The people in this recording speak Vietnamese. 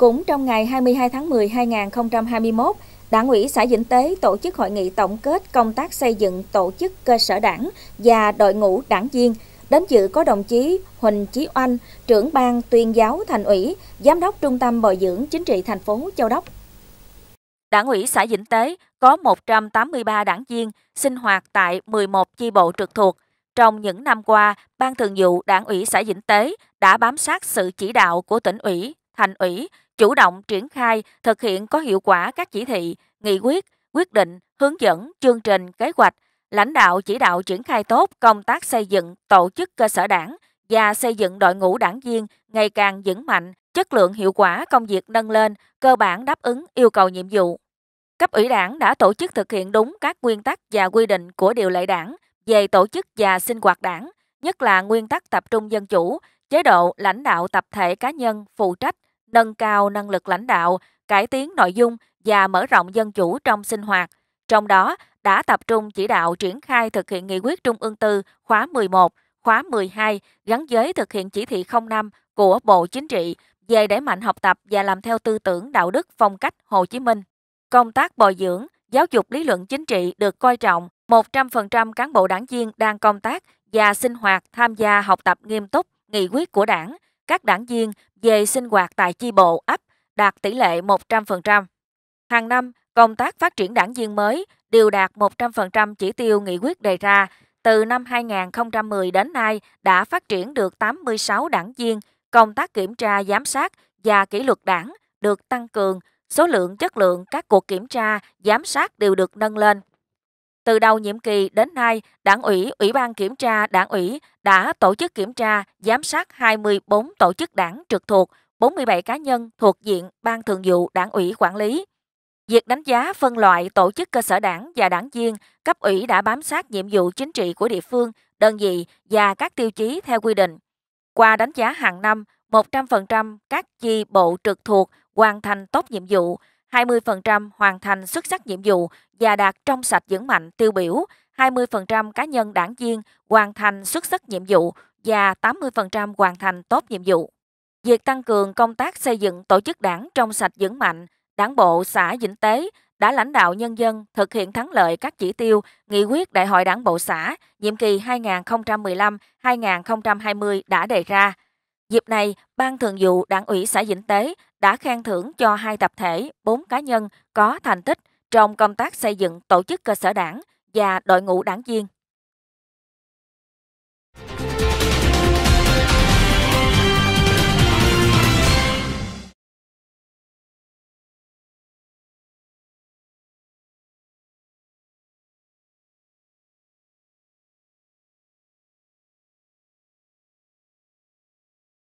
Cũng trong ngày 22 tháng 10 2021, Đảng ủy xã Vĩnh Tế tổ chức hội nghị tổng kết công tác xây dựng tổ chức cơ sở đảng và đội ngũ đảng viên. Đến dự có đồng chí Huỳnh Chí Oanh, trưởng ban tuyên giáo thành ủy, giám đốc trung tâm bồi dưỡng chính trị thành phố Châu Đốc. Đảng ủy xã Vĩnh Tế có 183 đảng viên sinh hoạt tại 11 chi bộ trực thuộc. Trong những năm qua, Ban Thường vụ Đảng ủy xã Vĩnh Tế đã bám sát sự chỉ đạo của tỉnh ủy, thành ủy, chủ động triển khai, thực hiện có hiệu quả các chỉ thị, nghị quyết, quyết định, hướng dẫn, chương trình, kế hoạch, lãnh đạo chỉ đạo triển khai tốt công tác xây dựng tổ chức cơ sở đảng và xây dựng đội ngũ đảng viên ngày càng vững mạnh, chất lượng hiệu quả công việc nâng lên, cơ bản đáp ứng yêu cầu nhiệm vụ. Cấp ủy đảng đã tổ chức thực hiện đúng các nguyên tắc và quy định của điều lệ đảng về tổ chức và sinh hoạt đảng, nhất là nguyên tắc tập trung dân chủ, chế độ lãnh đạo tập thể cá nhân phụ trách nâng cao năng lực lãnh đạo, cải tiến nội dung và mở rộng dân chủ trong sinh hoạt. Trong đó, đã tập trung chỉ đạo triển khai thực hiện nghị quyết Trung ương 4 khóa 11, khóa 12 gắn với thực hiện chỉ thị 05 của Bộ Chính trị về đẩy mạnh học tập và làm theo tư tưởng đạo đức phong cách Hồ Chí Minh. Công tác bồi dưỡng, giáo dục lý luận chính trị được coi trọng, 100% cán bộ đảng viên đang công tác và sinh hoạt tham gia học tập nghiêm túc nghị quyết của đảng, các đảng viên về sinh hoạt tại chi bộ ấp đạt tỷ lệ 100%. Hàng năm, công tác phát triển đảng viên mới đều đạt 100% chỉ tiêu nghị quyết đề ra. Từ năm 2010 đến nay đã phát triển được 86 đảng viên, công tác kiểm tra giám sát và kỷ luật đảng được tăng cường, số lượng chất lượng các cuộc kiểm tra, giám sát đều được nâng lên. Từ đầu nhiệm kỳ đến nay, Đảng ủy, Ủy ban Kiểm tra Đảng ủy đã tổ chức kiểm tra, giám sát 24 tổ chức đảng trực thuộc, 47 cá nhân thuộc diện Ban Thường vụ Đảng ủy quản lý. Việc đánh giá phân loại tổ chức cơ sở đảng và đảng viên, cấp ủy đã bám sát nhiệm vụ chính trị của địa phương, đơn vị và các tiêu chí theo quy định. Qua đánh giá hàng năm, 100% các chi bộ trực thuộc hoàn thành tốt nhiệm vụ, 20% hoàn thành xuất sắc nhiệm vụ và đạt trong sạch vững mạnh tiêu biểu, 20% cá nhân đảng viên hoàn thành xuất sắc nhiệm vụ và 80% hoàn thành tốt nhiệm vụ. Việc tăng cường công tác xây dựng tổ chức đảng trong sạch vững mạnh, đảng bộ xã Vĩnh Tế đã lãnh đạo nhân dân thực hiện thắng lợi các chỉ tiêu nghị quyết Đại hội Đảng bộ xã nhiệm kỳ 2015-2020 đã đề ra. Dịp này, Ban Thường vụ Đảng ủy xã Vĩnh Tế đã khen thưởng cho hai tập thể, bốn cá nhân có thành tích trong công tác xây dựng tổ chức cơ sở đảng và đội ngũ đảng viên.